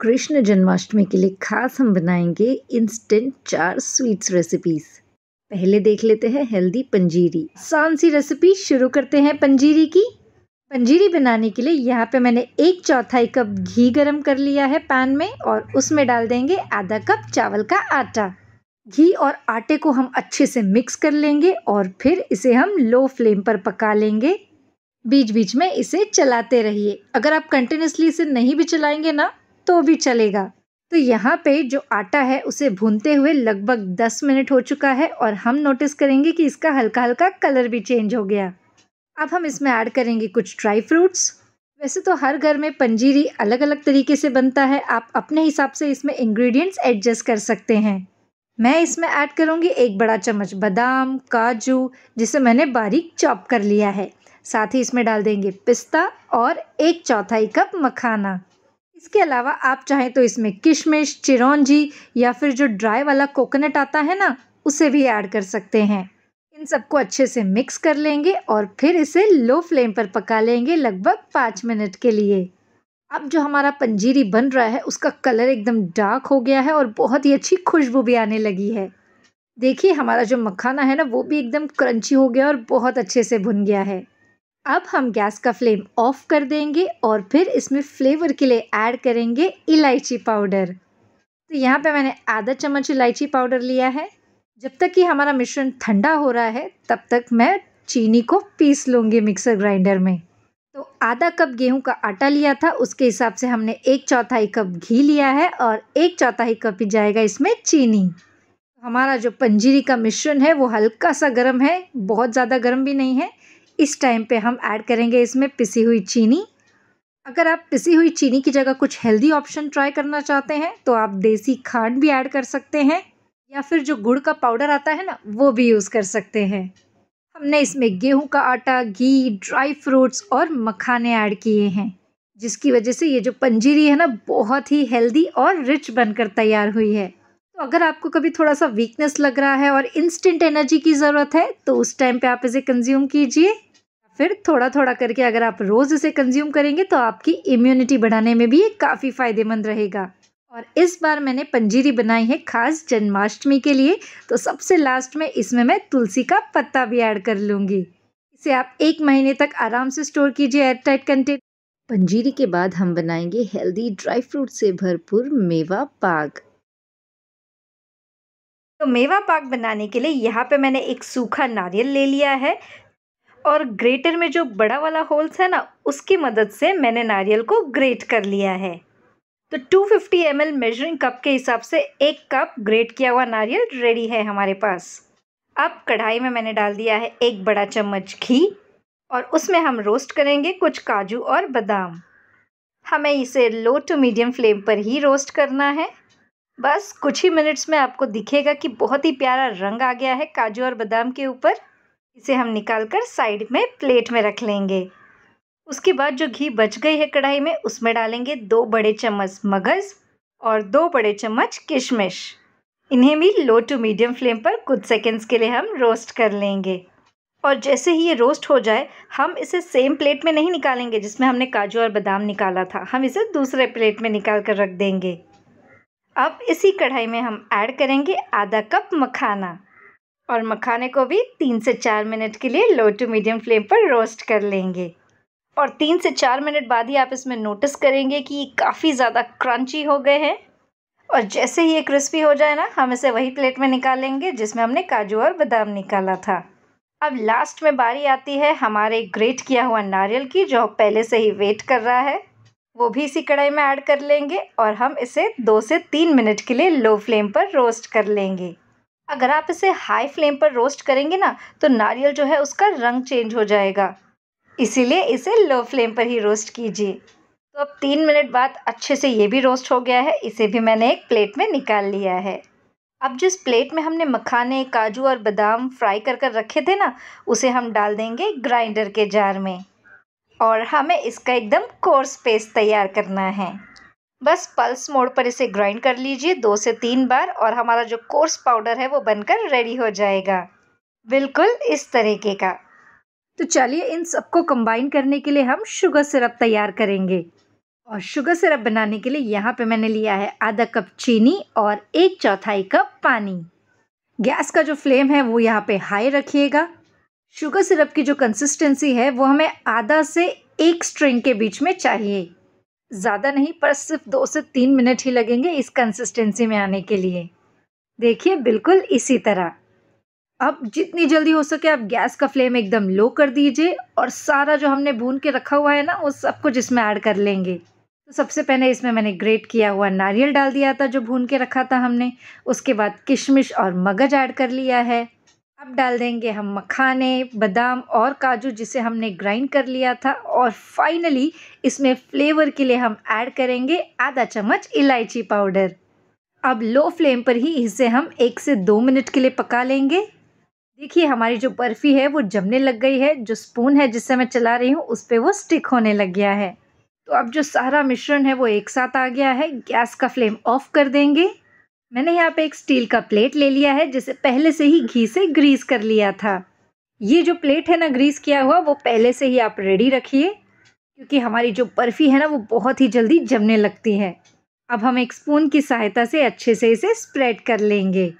कृष्ण जन्माष्टमी के लिए खास हम बनाएंगे इंस्टेंट चार स्वीट्स रेसिपीज पहले देख लेते हैं हेल्दी पंजीरी सान सी रेसिपी शुरू करते हैं पंजीरी की पंजीरी बनाने के लिए यहाँ पे मैंने एक चौथाई कप घी गरम कर लिया है पैन में और उसमें डाल देंगे आधा कप चावल का आटा घी और आटे को हम अच्छे से मिक्स कर लेंगे और फिर इसे हम लो फ्लेम पर पका लेंगे बीच बीच में इसे चलाते रहिए अगर आप कंटिन्यूसली इसे नहीं भी चलाएंगे ना तो भी चलेगा तो यहाँ पे जो आटा है उसे भूनते हुए लगभग दस मिनट हो चुका है और हम नोटिस करेंगे कि इसका हल्का हल्का कलर भी चेंज हो गया अब हम इसमें ऐड करेंगे कुछ ड्राई फ्रूट्स वैसे तो हर घर में पंजीरी अलग अलग तरीके से बनता है आप अपने हिसाब से इसमें इंग्रेडिएंट्स एडजस्ट कर सकते हैं मैं इसमें ऐड करूँगी एक बड़ा चम्मच बादाम काजू जिसे मैंने बारीक चॉप कर लिया है साथ ही इसमें डाल देंगे पिस्ता और एक चौथाई कप मखाना इसके अलावा आप चाहें तो इसमें किशमिश चिरौंजी या फिर जो ड्राई वाला कोकोनट आता है ना उसे भी ऐड कर सकते हैं इन सबको अच्छे से मिक्स कर लेंगे और फिर इसे लो फ्लेम पर पका लेंगे लगभग पाँच मिनट के लिए अब जो हमारा पंजीरी बन रहा है उसका कलर एकदम डार्क हो गया है और बहुत ही अच्छी खुशबू भी आने लगी है देखिए हमारा जो मखाना है ना वो भी एकदम क्रंची हो गया और बहुत अच्छे से भुन गया है अब हम गैस का फ्लेम ऑफ कर देंगे और फिर इसमें फ्लेवर के लिए ऐड करेंगे इलायची पाउडर तो यहाँ पे मैंने आधा चम्मच इलायची पाउडर लिया है जब तक कि हमारा मिश्रण ठंडा हो रहा है तब तक मैं चीनी को पीस लूँगी मिक्सर ग्राइंडर में तो आधा कप गेहूं का आटा लिया था उसके हिसाब से हमने एक चौथाई कप घी लिया है और एक चौथाई कप ही जाएगा इसमें चीनी हमारा जो पंजीरी का मिश्रण है वो हल्का सा गर्म है बहुत ज़्यादा गर्म भी नहीं है इस टाइम पे हम ऐड करेंगे इसमें पिसी हुई चीनी अगर आप पिसी हुई चीनी की जगह कुछ हेल्दी ऑप्शन ट्राई करना चाहते हैं तो आप देसी खांड भी ऐड कर सकते हैं या फिर जो गुड़ का पाउडर आता है ना वो भी यूज़ कर सकते हैं हमने इसमें गेहूं का आटा घी ड्राई फ्रूट्स और मखाने ऐड किए हैं जिसकी वजह से ये जो पंजीरी है ना बहुत ही हेल्दी और रिच बनकर तैयार हुई है तो अगर आपको कभी थोड़ा सा वीकनेस लग रहा है और इंस्टेंट एनर्जी की ज़रूरत है तो उस टाइम पे आप इसे कंज्यूम कीजिए फिर थोड़ा थोड़ा करके अगर आप रोज़ उसे कंज्यूम करेंगे तो आपकी इम्यूनिटी बढ़ाने में भी ये काफ़ी फ़ायदेमंद रहेगा और इस बार मैंने पंजीरी बनाई है खास जन्माष्टमी के लिए तो सबसे लास्ट में इसमें मैं तुलसी का पत्ता भी ऐड कर लूँगी इसे आप एक महीने तक आराम से स्टोर कीजिए एयरटाइट कंटेनर पंजीरी के बाद हम बनाएंगे हेल्दी ड्राई फ्रूट से भरपूर मेवा पाक तो मेवा पाक बनाने के लिए यहाँ पे मैंने एक सूखा नारियल ले लिया है और ग्रेटर में जो बड़ा वाला होल्स है ना उसकी मदद से मैंने नारियल को ग्रेट कर लिया है तो 250 फिफ्टी मेजरिंग कप के हिसाब से एक कप ग्रेट किया हुआ नारियल रेडी है हमारे पास अब कढ़ाई में मैंने डाल दिया है एक बड़ा चम्मच घी और उसमें हम रोस्ट करेंगे कुछ काजू और बादाम हमें इसे लो टू मीडियम फ्लेम पर ही रोस्ट करना है बस कुछ ही मिनट्स में आपको दिखेगा कि बहुत ही प्यारा रंग आ गया है काजू और बादाम के ऊपर इसे हम निकाल कर साइड में प्लेट में रख लेंगे उसके बाद जो घी बच गई है कढ़ाई में उसमें डालेंगे दो बड़े चम्मच मगज़ और दो बड़े चम्मच किशमिश इन्हें भी लो टू मीडियम फ्लेम पर कुछ सेकेंड्स के लिए हम रोस्ट कर लेंगे और जैसे ही ये रोस्ट हो जाए हम इसे सेम प्लेट में नहीं निकालेंगे जिसमें हमने काजू और बादाम निकाला था हम इसे दूसरे प्लेट में निकाल कर रख देंगे अब इसी कढ़ाई में हम ऐड करेंगे आधा कप मखाना और मखाने को भी तीन से चार मिनट के लिए लो टू मीडियम फ्लेम पर रोस्ट कर लेंगे और तीन से चार मिनट बाद ही आप इसमें नोटिस करेंगे कि काफ़ी ज़्यादा क्रंची हो गए हैं और जैसे ही ये क्रिस्पी हो जाए ना हम इसे वही प्लेट में निकालेंगे जिसमें हमने काजू और बादाम निकाला था अब लास्ट में बारी आती है हमारे ग्रेट किया हुआ नारियल की जो पहले से ही वेट कर रहा है वो भी इसी कढ़ाई में ऐड कर लेंगे और हम इसे दो से तीन मिनट के लिए लो फ्लेम पर रोस्ट कर लेंगे अगर आप इसे हाई फ्लेम पर रोस्ट करेंगे ना तो नारियल जो है उसका रंग चेंज हो जाएगा इसीलिए इसे लो फ्लेम पर ही रोस्ट कीजिए तो अब तीन मिनट बाद अच्छे से ये भी रोस्ट हो गया है इसे भी मैंने एक प्लेट में निकाल लिया है अब जिस प्लेट में हमने मखाने काजू और बादाम फ्राई कर कर रखे थे ना उसे हम डाल देंगे ग्राइंडर के जार में और हमें इसका एकदम कोर्स पेस्ट तैयार करना है बस पल्स मोड पर इसे ग्राइंड कर लीजिए दो से तीन बार और हमारा जो कोर्स पाउडर है वो बनकर रेडी हो जाएगा बिल्कुल इस तरीके का तो चलिए इन सबको कंबाइन करने के लिए हम शुगर सिरप तैयार करेंगे और शुगर सिरप बनाने के लिए यहाँ पे मैंने लिया है आधा कप चीनी और एक चौथाई कप पानी गैस का जो फ्लेम है वो यहाँ पे हाई रखिएगा शुगर सिरप की जो कंसिस्टेंसी है वो हमें आधा से एक स्ट्रिंग के बीच में चाहिए ज़्यादा नहीं पर सिर्फ दो से तीन मिनट ही लगेंगे इस कंसिस्टेंसी में आने के लिए देखिए बिल्कुल इसी तरह अब जितनी जल्दी हो सके आप गैस का फ्लेम एकदम लो कर दीजिए और सारा जो हमने भून के रखा हुआ है ना वो सब कुछ इसमें ऐड कर लेंगे तो सबसे पहले इसमें मैंने ग्रेट किया हुआ नारियल डाल दिया था जो भून के रखा था हमने उसके बाद किशमिश और मगज ऐड कर लिया है अब डाल देंगे हम मखाने बादाम और काजू जिसे हमने ग्राइंड कर लिया था और फाइनली इसमें फ्लेवर के लिए हम ऐड करेंगे आधा चम्मच इलायची पाउडर अब लो फ्लेम पर ही इसे हम एक से दो मिनट के लिए पका लेंगे देखिए हमारी जो बर्फ़ी है वो जमने लग गई है जो स्पून है जिससे मैं चला रही हूँ उस पर वो स्टिक होने लग गया है तो अब जो सारा मिश्रण है वो एक साथ आ गया है गैस का फ्लेम ऑफ कर देंगे मैंने यहाँ पे एक स्टील का प्लेट ले लिया है जिसे पहले से ही घी से ग्रीस कर लिया था ये जो प्लेट है ना ग्रीस किया हुआ वो पहले से ही आप रेडी रखिए क्योंकि हमारी जो बर्फ़ी है ना वो बहुत ही जल्दी जमने लगती है अब हम एक स्पून की सहायता से अच्छे से इसे स्प्रेड कर लेंगे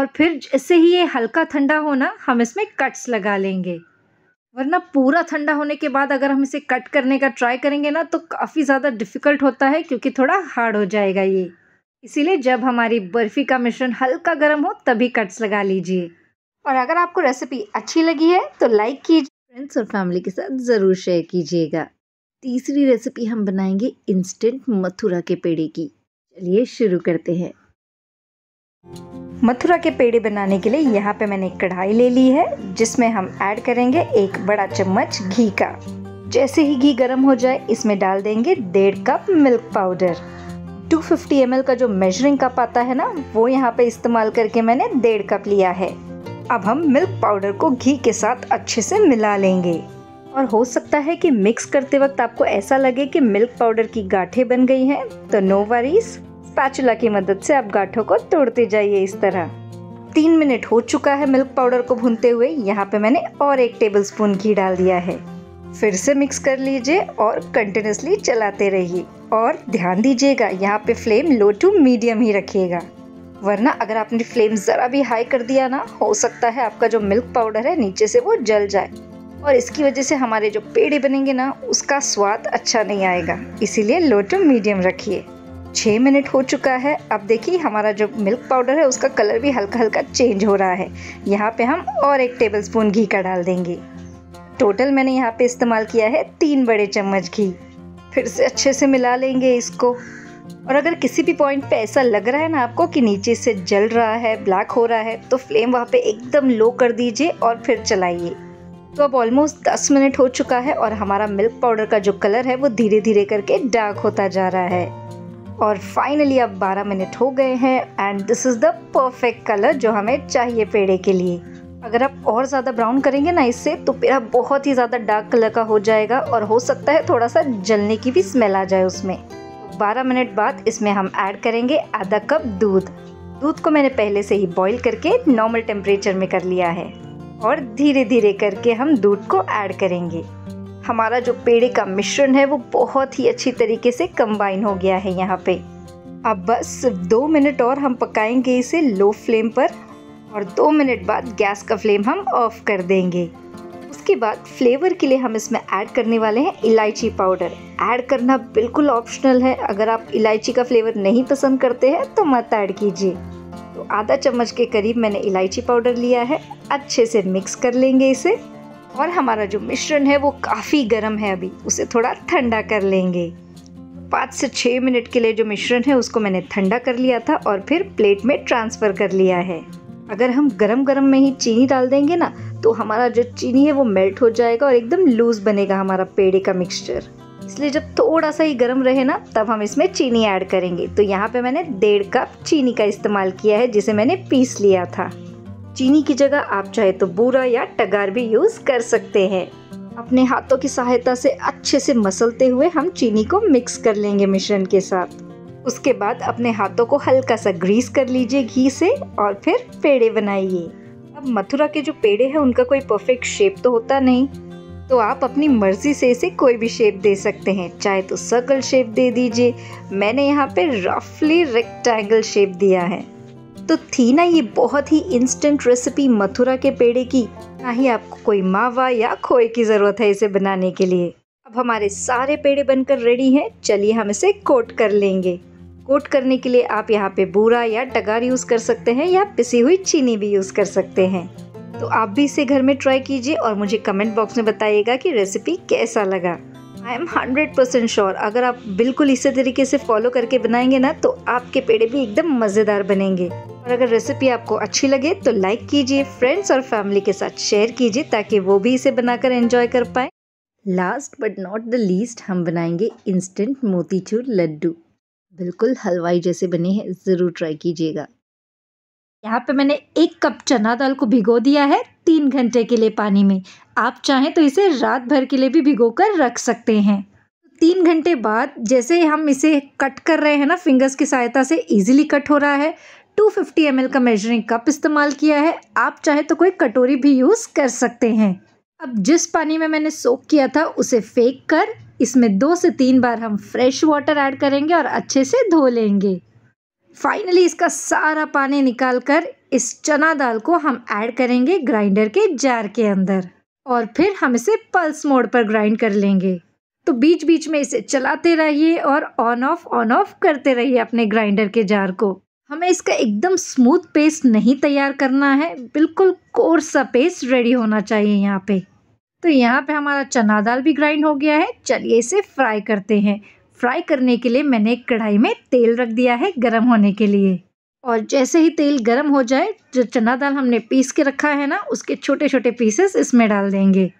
और फिर जैसे ही ये हल्का ठंडा होना हम इसमें कट्स लगा लेंगे वरना पूरा ठंडा होने के बाद अगर हम इसे कट करने का ट्राई करेंगे ना तो काफ़ी ज़्यादा डिफ़िकल्ट होता है क्योंकि थोड़ा हार्ड हो जाएगा ये इसीलिए जब हमारी बर्फ़ी का मिश्रण हल्का गर्म हो तभी कट्स लगा लीजिए और अगर आपको रेसिपी अच्छी लगी है तो लाइक कीजिए फ्रेंड्स और फैमिली के साथ ज़रूर शेयर कीजिएगा तीसरी रेसिपी हम बनाएंगे इंस्टेंट मथुरा के पेड़े की चलिए शुरू करते हैं मथुरा के पेड़े बनाने के लिए यहाँ पे मैंने एक कढ़ाई ले ली है जिसमें हम ऐड करेंगे एक बड़ा चम्मच घी का जैसे ही घी गर्म हो जाए इसमें डाल देंगे डेढ़ कप मिल्क पाउडर 250 फिफ्टी का जो मेजरिंग कप आता है ना वो यहाँ पे इस्तेमाल करके मैंने डेढ़ कप लिया है अब हम मिल्क पाउडर को घी के साथ अच्छे से मिला लेंगे और हो सकता है कि मिक्स करते वक्त आपको ऐसा लगे कि मिल्क पाउडर की गाठे बन गई हैं तो नो वरीज स्पैचुला की मदद से आप गाठों को तोड़ते जाइए इस तरह तीन मिनट हो चुका है मिल्क पाउडर को भूनते हुए यहाँ पे मैंने और एक टेबल स्पून घी डाल दिया है फिर से मिक्स कर लीजिए और कंटिन्यूसली चलाते रहिए और ध्यान दीजिएगा यहाँ पे फ्लेम लो टू मीडियम ही रखिएगा वरना अगर आपने फ्लेम ज़रा भी हाई कर दिया ना हो सकता है आपका जो मिल्क पाउडर है नीचे से वो जल जाए और इसकी वजह से हमारे जो पेड़े बनेंगे ना उसका स्वाद अच्छा नहीं आएगा इसीलिए लो टू मीडियम रखिए छः मिनट हो चुका है अब देखिए हमारा जो मिल्क पाउडर है उसका कलर भी हल्का हल्का चेंज हो रहा है यहाँ पे हम और एक टेबलस्पून घी का डाल देंगे टोटल मैंने यहाँ पे इस्तेमाल किया है तीन बड़े चम्मच घी फिर से अच्छे से मिला लेंगे इसको और अगर किसी भी पॉइंट पे ऐसा लग रहा है ना आपको कि नीचे से जल रहा है ब्लैक हो रहा है तो फ्लेम वहाँ पे एकदम लो कर दीजिए और फिर चलाइए तो अब ऑलमोस्ट 10 मिनट हो चुका है और हमारा मिल्क पाउडर का जो कलर है वो धीरे धीरे करके डार्क होता जा रहा है और फाइनली अब 12 मिनट हो गए हैं and this is the perfect colour जो हमें चाहिए पेड़े के लिए अगर आप और ज़्यादा ब्राउन करेंगे ना इससे तो पेड़ा बहुत ही ज़्यादा डार्क कलर का हो जाएगा और हो सकता है थोड़ा सा जलने की भी स्मेल आ जाए उसमें 12 मिनट बाद इसमें हम ऐड करेंगे आधा कप दूध दूध को मैंने पहले से ही बॉईल करके नॉर्मल टेम्परेचर में कर लिया है और धीरे धीरे करके हम दूध को ऐड करेंगे हमारा जो पेड़े का मिश्रण है वो बहुत ही अच्छी तरीके से कंबाइन हो गया है यहाँ पे अब बस दो मिनट और हम पकाएंगे इसे लो फ्लेम पर और दो मिनट बाद गैस का फ्लेम हम ऑफ कर देंगे उसके बाद फ्लेवर के लिए हम इसमें ऐड करने वाले हैं इलायची पाउडर ऐड करना बिल्कुल ऑप्शनल है अगर आप इलायची का फ्लेवर नहीं पसंद करते हैं तो मत ऐड कीजिए तो आधा चम्मच के करीब मैंने इलायची पाउडर लिया है अच्छे से मिक्स कर लेंगे इसे और हमारा जो मिश्रण है वो काफ़ी गर्म है अभी उसे थोड़ा ठंडा कर लेंगे पाँच से छः मिनट के लिए जो मिश्रण है उसको मैंने ठंडा कर लिया था और फिर प्लेट में ट्रांसफ़र कर लिया है अगर हम गरम गरम में ही चीनी डाल देंगे ना तो हमारा जो चीनी है वो मेल्ट हो जाएगा और एकदम लूज बनेगा हमारा पेड़े का मिक्सचर इसलिए जब थोड़ा सा ही गर्म रहे ना तब हम इसमें चीनी ऐड करेंगे तो यहाँ पे मैंने डेढ़ कप चीनी का इस्तेमाल किया है जिसे मैंने पीस लिया था चीनी की जगह आप चाहे तो बूरा या टगार भी यूज़ कर सकते हैं अपने हाथों की सहायता से अच्छे से मसलते हुए हम चीनी को मिक्स कर लेंगे मिश्रण के साथ उसके बाद अपने हाथों को हल्का सा ग्रीस कर लीजिए घी से और फिर पेड़े बनाइए अब मथुरा के जो पेड़े हैं उनका कोई परफेक्ट शेप तो होता नहीं तो आप अपनी मर्ज़ी से इसे कोई भी शेप दे सकते हैं चाहे तो सर्कल शेप दे दीजिए मैंने यहाँ पे रफली रेक्टेंगल शेप दिया है तो थी ना ये बहुत ही इंस्टेंट रेसिपी मथुरा के पेड़े की ना ही आपको कोई मावा या खोए की ज़रूरत है इसे बनाने के लिए अब हमारे सारे पेड़े बनकर रेडी हैं चलिए हम इसे कोट कर लेंगे कोट करने के लिए आप यहाँ पे बूरा या टगार यूज़ कर सकते हैं या पिसी हुई चीनी भी यूज़ कर सकते हैं तो आप भी इसे घर में ट्राई कीजिए और मुझे कमेंट बॉक्स में बताइएगा कि रेसिपी कैसा लगा I am hundred percent sure अगर आप बिल्कुल इसी तरीके से फॉलो करके बनाएंगे ना तो आपके पेड़े भी एकदम मज़ेदार बनेंगे और अगर रेसिपी आपको अच्छी लगे तो लाइक कीजिए फ्रेंड्स और फैमिली के साथ शेयर कीजिए ताकि वो भी इसे बनाकर एंजॉय कर पाए last but not the least हम बनाएंगे इंस्टेंट मोतीचूर लड्डू बिल्कुल हलवाई जैसे बने हैं ज़रूर ट्राई कीजिएगा यहाँ पे मैंने एक कप चना दाल को भिगो दिया है तीन घंटे के लिए पानी में आप चाहें तो इसे रात भर के लिए भी भिगो कर रख सकते हैं तीन घंटे बाद जैसे हम इसे कट कर रहे हैं ना फिंगर्स की सहायता से इजीली कट हो रहा है 250 फिफ्टी का मेजरिंग कप इस्तेमाल किया है आप चाहे तो कोई कटोरी भी यूज़ कर सकते हैं अब जिस पानी में मैंने सोक किया था उसे फेंक कर इसमें दो से तीन बार हम फ्रेश वाटर ऐड करेंगे और अच्छे से धो लेंगे फाइनली इसका सारा पानी निकाल कर इस चना दाल को हम ऐड करेंगे ग्राइंडर के जार के अंदर और फिर हम इसे पल्स मोड पर ग्राइंड कर लेंगे तो बीच बीच में इसे चलाते रहिए और ऑन ऑफ ऑन ऑफ करते रहिए अपने ग्राइंडर के जार को हमें इसका एकदम स्मूथ पेस्ट नहीं तैयार करना है बिल्कुल कोर्स सा पेस्ट रेडी होना चाहिए यहाँ पे तो यहाँ पे हमारा चना दाल भी ग्राइंड हो गया है चलिए इसे फ्राई करते हैं फ्राई करने के लिए मैंने एक कढ़ाई में तेल रख दिया है गर्म होने के लिए और जैसे ही तेल गर्म हो जाए जो चना दाल हमने पीस के रखा है ना उसके छोटे छोटे पीसेस इसमें डाल देंगे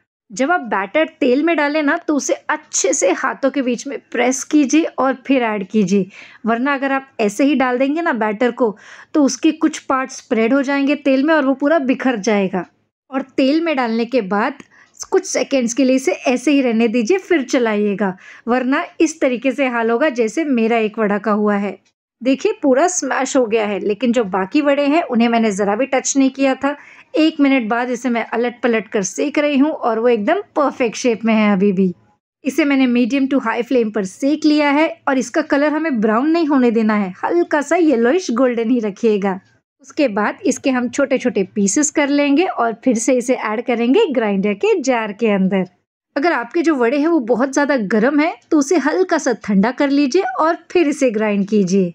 जब आप बैटर तेल में डालें ना तो उसे अच्छे से हाथों के बीच में प्रेस कीजिए और फिर ऐड कीजिए वरना अगर आप ऐसे ही डाल देंगे ना बैटर को तो उसके कुछ पार्ट स्प्रेड हो जाएंगे तेल में और वो पूरा बिखर जाएगा और तेल में डालने के बाद कुछ सेकेंड्स के लिए इसे ऐसे ही रहने दीजिए फिर चलाइएगा वरना इस तरीके से हाल होगा जैसे मेरा एक वड़ा का हुआ है देखिए पूरा स्मैश हो गया है लेकिन जो बाकी वड़े हैं उन्हें मैंने ज़रा भी टच नहीं किया था एक मिनट बाद इसे मैं अलट पलट कर सेक रही हूँ और वो एकदम परफेक्ट शेप में है अभी भी इसे मैंने मीडियम टू हाई फ्लेम पर सेक लिया है और इसका कलर हमें ब्राउन नहीं होने देना है हल्का सा येलोइश गोल्डन ही रखिएगा उसके बाद इसके हम छोटे छोटे पीसेस कर लेंगे और फिर से इसे ऐड करेंगे ग्राइंडर के जार के अंदर अगर आपके जो वड़े हैं वो बहुत ज़्यादा गर्म है तो उसे हल्का सा ठंडा कर लीजिए और फिर इसे ग्राइंड कीजिए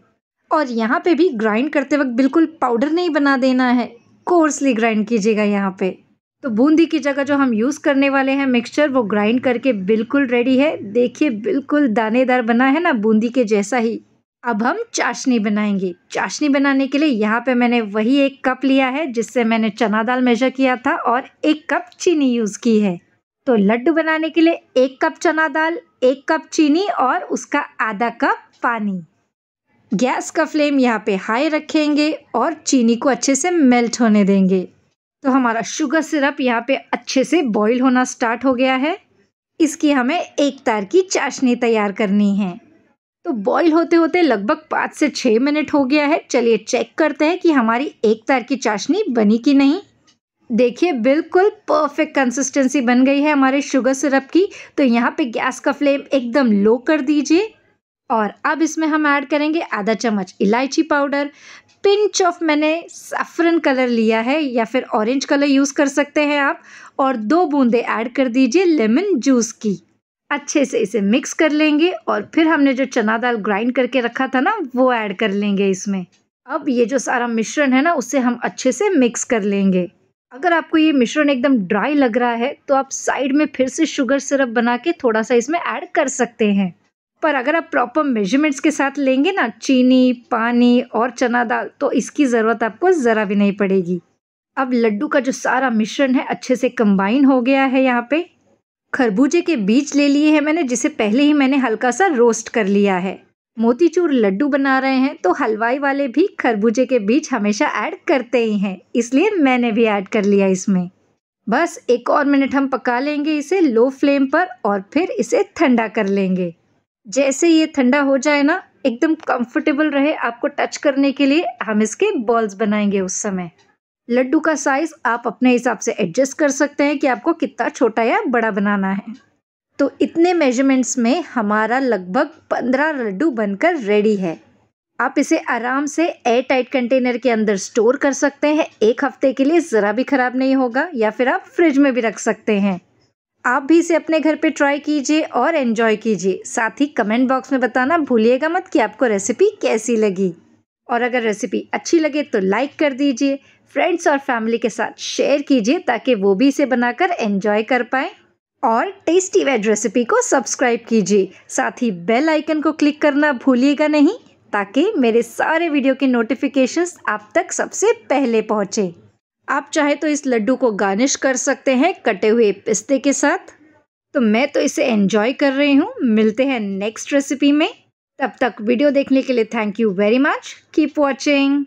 और यहाँ पे भी ग्राइंड करते वक्त बिल्कुल पाउडर नहीं बना देना है कोर्सली ग्राइंड कीजिएगा यहाँ पे तो बूंदी की जगह जो हम यूज़ करने वाले हैं मिक्सचर वो ग्राइंड करके बिल्कुल रेडी है देखिए बिल्कुल दानेदार बना है ना बूंदी के जैसा ही अब हम चाशनी बनाएंगे चाशनी बनाने के लिए यहाँ पे मैंने वही एक कप लिया है जिससे मैंने चना दाल मेजर किया था और एक कप चीनी यूज़ की है तो लड्डू बनाने के लिए एक कप चना दाल एक कप चीनी और उसका आधा कप पानी गैस का फ्लेम यहाँ पे हाई रखेंगे और चीनी को अच्छे से मेल्ट होने देंगे तो हमारा शुगर सिरप यहाँ पे अच्छे से बॉईल होना स्टार्ट हो गया है इसकी हमें एक तार की चाशनी तैयार करनी है तो बॉईल होते होते लगभग पाँच से छः मिनट हो गया है चलिए चेक करते हैं कि हमारी एक तार की चाशनी बनी कि नहीं देखिए बिल्कुल परफेक्ट कंसिस्टेंसी बन गई है हमारे शुगर सिरप की तो यहाँ पे गैस का फ्लेम एकदम लो कर दीजिए और अब इसमें हम ऐड करेंगे आधा चम्मच इलायची पाउडर पिंच ऑफ मैंने सफ़रन कलर लिया है या फिर ऑरेंज कलर यूज़ कर सकते हैं आप और दो बूंदे ऐड कर दीजिए लेमन जूस की अच्छे से इसे मिक्स कर लेंगे और फिर हमने जो चना दाल ग्राइंड करके रखा था ना वो ऐड कर लेंगे इसमें अब ये जो सारा मिश्रण है ना उसे हम अच्छे से मिक्स कर लेंगे अगर आपको ये मिश्रण एकदम ड्राई लग रहा है तो आप साइड में फिर से शुगर सिरप बना के थोड़ा सा इसमें ऐड कर सकते हैं पर अगर आप प्रॉपर मेजरमेंट्स के साथ लेंगे ना चीनी पानी और चना दाल तो इसकी ज़रूरत आपको ज़रा भी नहीं पड़ेगी अब लड्डू का जो सारा मिश्रण है अच्छे से कंबाइन हो गया है यहाँ पे खरबूजे के बीज ले लिए हैं मैंने जिसे पहले ही मैंने हल्का सा रोस्ट कर लिया है मोतीचूर लड्डू बना रहे हैं तो हलवाई वाले भी खरबूजे के बीज हमेशा ऐड करते ही हैं इसलिए मैंने भी ऐड कर लिया इसमें बस एक और मिनट हम पका लेंगे इसे लो फ्लेम पर और फिर इसे ठंडा कर लेंगे जैसे ये ठंडा हो जाए ना एकदम कंफर्टेबल रहे आपको टच करने के लिए हम इसके बॉल्स बनाएंगे उस समय लड्डू का साइज़ आप अपने हिसाब से एडजस्ट कर सकते हैं कि आपको कितना छोटा या बड़ा बनाना है तो इतने मेजरमेंट्स में हमारा लगभग पंद्रह लड्डू बनकर रेडी है आप इसे आराम से एयर टाइट कंटेनर के अंदर स्टोर कर सकते हैं एक हफ्ते के लिए ज़रा भी ख़राब नहीं होगा या फिर आप फ्रिज में भी रख सकते हैं आप भी इसे अपने घर पे ट्राई कीजिए और एन्जॉय कीजिए साथ ही कमेंट बॉक्स में बताना भूलिएगा मत कि आपको रेसिपी कैसी लगी और अगर रेसिपी अच्छी लगे तो लाइक कर दीजिए फ्रेंड्स और फैमिली के साथ शेयर कीजिए ताकि वो भी इसे बनाकर एंजॉय कर पाएँ और टेस्टी वेज रेसिपी को सब्सक्राइब कीजिए साथ ही बेल आइकन को क्लिक करना भूलिएगा नहीं ताकि मेरे सारे वीडियो के नोटिफिकेशंस आप तक सबसे पहले पहुँचे आप चाहे तो इस लड्डू को गार्निश कर सकते हैं कटे हुए पिस्ते के साथ तो मैं तो इसे एंजॉय कर रही हूँ मिलते हैं नेक्स्ट रेसिपी में तब तक वीडियो देखने के लिए thank you very much keep watching